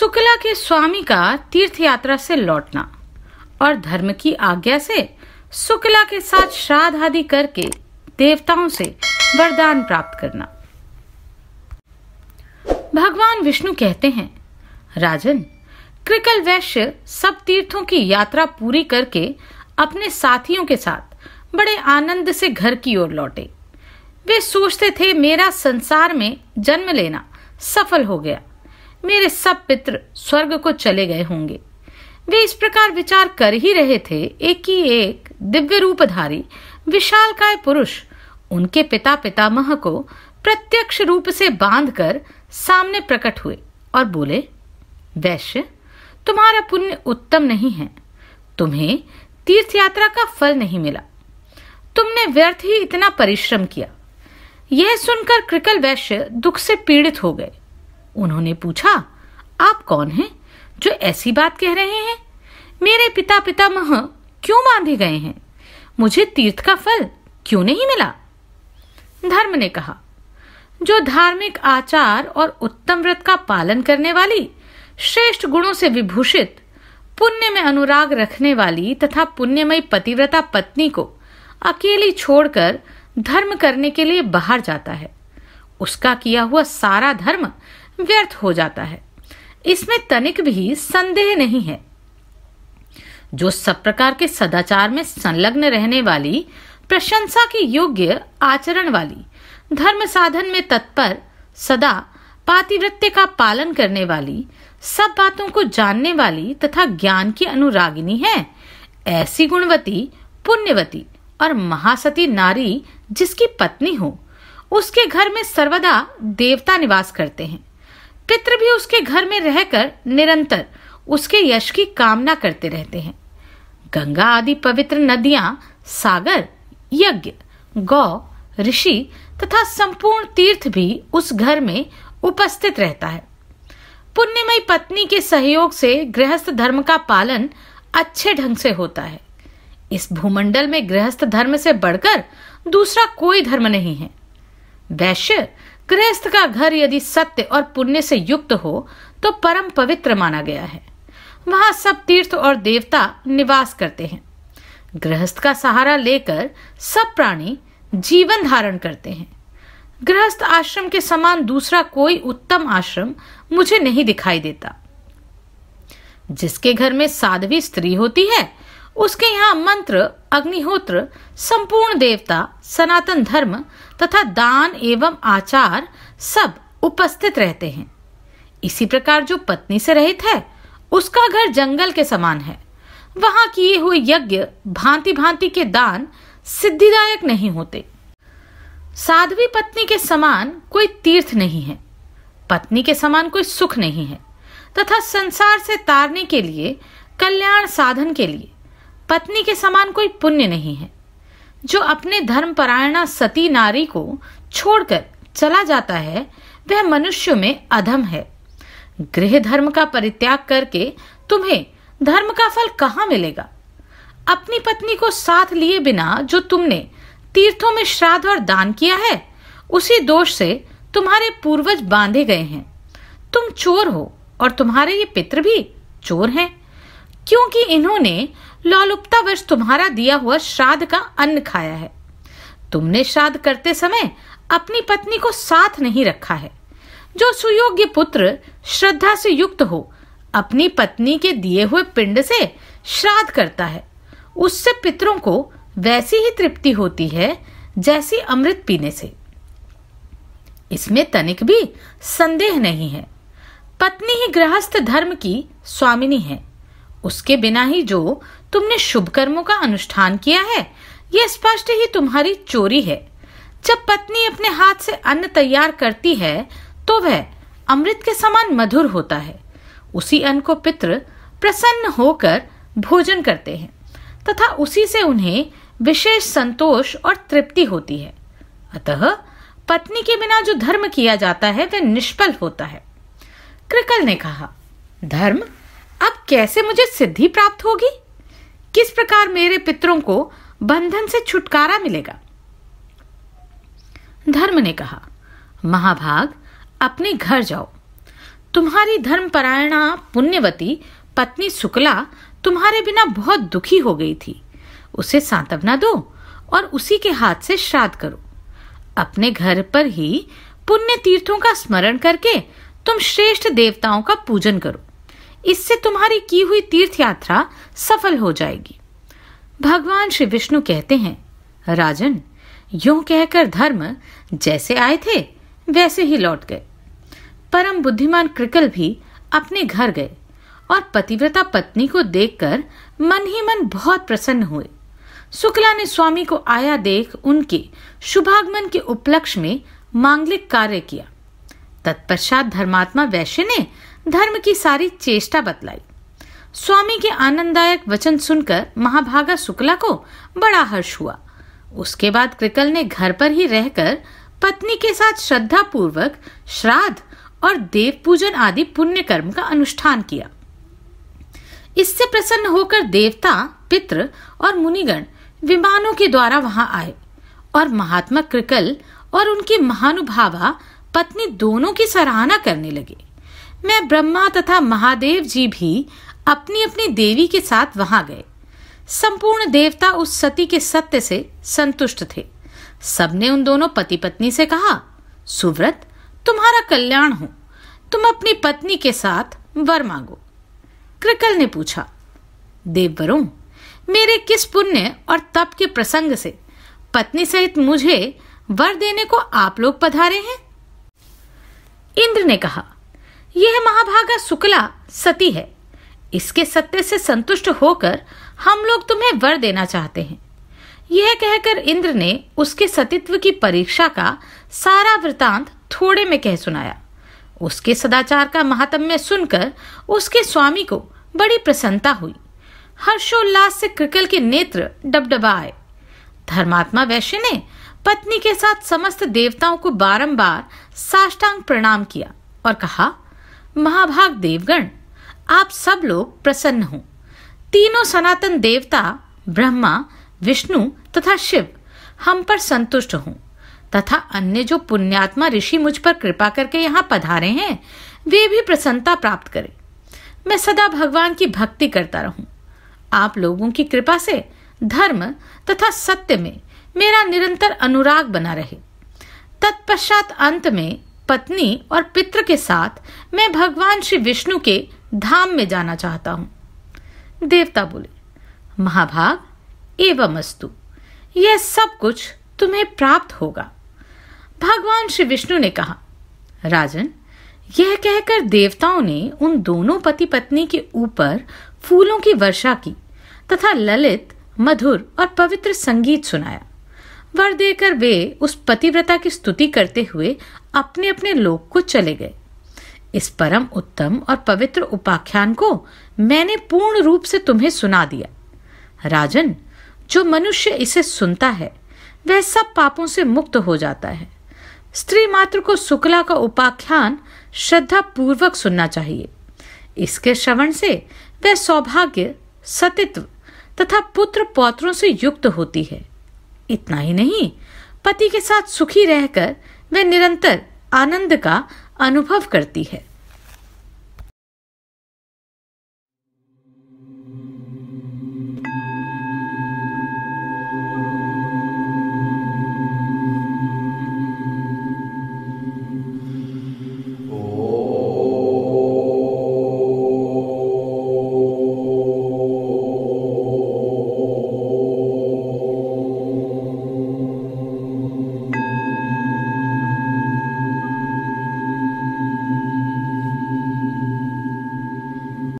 शुक्ला के स्वामी का तीर्थ यात्रा से लौटना और धर्म की आज्ञा से शुक्ला के साथ श्राद्ध आदि करके देवताओं से वरदान प्राप्त करना भगवान विष्णु कहते हैं राजन कृकल वैश्य सब तीर्थों की यात्रा पूरी करके अपने साथियों के साथ बड़े आनंद से घर की ओर लौटे वे सोचते थे मेरा संसार में जन्म लेना सफल हो गया मेरे सब पित्र स्वर्ग को चले गए होंगे वे इस प्रकार विचार कर ही रहे थे एक ही एक दिव्य रूपधारी विशालकाय पुरुष उनके पिता पितामह को प्रत्यक्ष रूप से बांधकर सामने प्रकट हुए और बोले वैश्य तुम्हारा पुण्य उत्तम नहीं है तुम्हें तीर्थ यात्रा का फल नहीं मिला तुमने व्यर्थ ही इतना परिश्रम किया यह सुनकर कृकल वैश्य दुख से पीड़ित हो गए उन्होंने पूछा आप कौन हैं जो ऐसी बात कह रहे हैं मेरे पिता पिता मह क्यों बांधे गए हैं मुझे तीर्थ का फल क्यों नहीं मिला धर्म ने कहा जो धार्मिक आचार और उत्तम व्रत का पालन करने वाली श्रेष्ठ गुणों से विभूषित पुण्य में अनुराग रखने वाली तथा पुण्यमय पतिव्रता पत्नी को अकेली छोड़कर धर्म करने के लिए बाहर जाता है उसका किया हुआ सारा धर्म व्यर्थ हो जाता है इसमें तनिक भी संदेह नहीं है जो सब प्रकार के सदाचार में संलग्न रहने वाली प्रशंसा के योग्य आचरण वाली धर्म साधन में तत्पर सदा पातिवृत्य का पालन करने वाली सब बातों को जानने वाली तथा ज्ञान की अनुरागिनी है ऐसी गुणवती पुण्यवती और महासती नारी जिसकी पत्नी हो उसके घर में सर्वदा देवता निवास करते हैं पितृ भी उसके घर में रहकर निरंतर उसके यश की कामना करते रहते हैं गंगा आदि पवित्र नदियां सागर यज्ञ गौ ऋषि तथा संपूर्ण तीर्थ भी उस घर में उपस्थित रहता है पुण्यमयी पत्नी के सहयोग से गृहस्थ धर्म का पालन अच्छे ढंग से होता है इस भूमंडल में गृहस्थ धर्म से बढ़कर दूसरा कोई धर्म नहीं है वैश्य गृहस्थ का घर यदि सत्य और पुण्य से युक्त हो तो परम पवित्र माना गया है वहां सब तीर्थ और देवता निवास करते हैं गृहस्थ का सहारा लेकर सब प्राणी जीवन धारण करते हैं गृहस्थ आश्रम के समान दूसरा कोई उत्तम आश्रम मुझे नहीं दिखाई देता जिसके घर में साध्वी स्त्री होती है उसके यहाँ मंत्र अग्निहोत्र संपूर्ण देवता सनातन धर्म तथा दान एवं आचार सब उपस्थित रहते हैं इसी प्रकार जो पत्नी से रहित है उसका घर जंगल के समान है वहां किए हुए यज्ञ भांति भांति के दान सिद्धिदायक नहीं होते साध्वी पत्नी के समान कोई तीर्थ नहीं है पत्नी के समान कोई सुख नहीं है तथा संसार से तारने के लिए कल्याण साधन के लिए पत्नी के समान कोई पुण्य नहीं है जो अपने धर्म परायणा सती नारी को छोड़कर चला जाता है वह मनुष्य में अधम है गृह धर्म का परित्याग करके तुम्हें धर्म का फल कहाँ मिलेगा अपनी पत्नी को साथ लिए बिना जो तुमने तीर्थों में श्राद्ध और दान किया है उसी दोष से तुम्हारे पूर्वज बांधे गए हैं तुम चोर हो और तुम्हारे ये पित्र भी चोर हैं क्योंकि इन्होंने वर्ष तुम्हारा दिया हुआ श्राद्ध का अन्न खाया है तुमने श्राद्ध करते समय अपनी पत्नी को साथ नहीं रखा है जो सुयोग्य पुत्र श्रद्धा से युक्त हो अपनी पत्नी के दिए हुए पिंड से श्राद्ध करता है उससे पितरों को वैसी ही तृप्ति होती है जैसी अमृत पीने से इसमें तनिक भी संदेह नहीं है पत्नी ही गृहस्थ धर्म की स्वामिनी है उसके बिना ही जो तुमने शुभ कर्मों का अनुष्ठान किया है यह स्पष्ट ही तुम्हारी चोरी है जब पत्नी अपने हाथ से अन्न तैयार करती है तो वह अमृत के समान मधुर होता है उसी अन्न को पितृ प्रसन्न होकर भोजन करते हैं तथा उसी से उन्हें विशेष संतोष और तृप्ति होती है अतः पत्नी के बिना जो धर्म किया जाता है वह निष्फल होता है क्रिकल ने कहा धर्म अब कैसे मुझे सिद्धि प्राप्त होगी किस प्रकार मेरे पितरों को बंधन से छुटकारा मिलेगा धर्म ने कहा महाभाग अपने घर जाओ तुम्हारी धर्मपरायणा पुण्यवती पत्नी शुक्ला तुम्हारे बिना बहुत दुखी हो गई थी उसे सांत्वना दो और उसी के हाथ से श्राद्ध करो अपने घर पर ही पुण्य तीर्थों का स्मरण करके तुम श्रेष्ठ देवताओं का पूजन करो इससे तुम्हारी की हुई तीर्थ यात्रा सफल हो जाएगी भगवान श्री विष्णु कहते हैं राजन यो कहकर धर्म जैसे आए थे वैसे ही लौट गए परम बुद्धिमान क्रिकल भी अपने घर गए और पतिव्रता पत्नी को देखकर मन ही मन बहुत प्रसन्न हुए शुक्ला ने स्वामी को आया देख उनके शुभागमन के उपलक्ष्य में मांगलिक कार्य किया तत्पश्चात धर्मात्मा वैश्य ने धर्म की सारी चेष्टा बतलाई स्वामी के आनंददायक वचन सुनकर महाभागा शुक्ला को बड़ा हर्ष हुआ उसके बाद क्रिकल ने घर पर ही रहकर पत्नी के साथ श्रद्धा पूर्वक श्राद्ध और देव पूजन आदि पुण्य कर्म का अनुष्ठान किया इससे प्रसन्न होकर देवता पित्र और मुनिगण विमानों के द्वारा वहां आए और महात्मा क्रिकल और उनकी महानुभावा पत्नी दोनों की सराहना करने लगे मैं ब्रह्मा तथा महादेव जी भी अपनी अपनी देवी के साथ वहां गए संपूर्ण देवता उस सती के सत्य से संतुष्ट थे सबने उन दोनों पति पत्नी से कहा सुव्रत तुम्हारा कल्याण हो तुम अपनी पत्नी के साथ वर मांगो कृकल ने पूछा देववरों मेरे किस पुण्य और तप के प्रसंग से पत्नी सहित मुझे वर देने को आप लोग पधारे हैं इंद्र ने कहा यह महाभागा शुक्ला सती है इसके सत्य से संतुष्ट होकर हम लोग तुम्हें वर देना चाहते हैं यह कहकर इंद्र ने उसके सतीत्व की परीक्षा का सारा वृतांत थोड़े में कह सुनाया उसके सदाचार का महात्म्य सुनकर उसके स्वामी को बड़ी प्रसन्नता हुई हर्षोल्लास से क्रिकल के नेत्र डबडबा आए धर्मात्मा वैश्य ने पत्नी के साथ समस्त देवताओं को बारंबार साष्टांग प्रणाम किया और कहा महाभाग देवगण आप सब लोग प्रसन्न हो तीनों सनातन देवता ब्रह्मा विष्णु तथा शिव हम पर संतुष्ट हों तथा अन्य जो पुण्यात्मा ऋषि मुझ पर कृपा करके यहाँ पधारे हैं वे भी प्रसन्नता प्राप्त करें मैं सदा भगवान की भक्ति करता रहूं आप लोगों की कृपा से धर्म तथा सत्य में मेरा निरंतर अनुराग बना रहे तत्पश्चात अंत में पत्नी और पित्र के साथ मैं भगवान श्री विष्णु के धाम में जाना चाहता हूं देवता बोले महाभाग एवं अस्तु यह सब कुछ तुम्हें प्राप्त होगा भगवान श्री विष्णु ने कहा राजन यह कहकर देवताओं ने उन दोनों पति पत्नी के ऊपर फूलों की वर्षा की तथा ललित मधुर और पवित्र संगीत सुनाया वर देकर वे उस पतिव्रता की स्तुति करते हुए अपने अपने लोक को चले गए इस परम उत्तम और पवित्र उपाख्यान को मैंने पूर्ण रूप से तुम्हें सुना दिया राजन जो मनुष्य इसे सुनता है वह सब पापों से मुक्त हो जाता है स्त्री मात्र को शुक्ला का उपाख्यान श्रद्धा पूर्वक सुनना चाहिए इसके श्रवण से वह सौभाग्य सतित्व तथा पुत्र पौत्रों से युक्त होती है इतना ही नहीं पति के साथ सुखी रहकर वह निरंतर आनंद का अनुभव करती है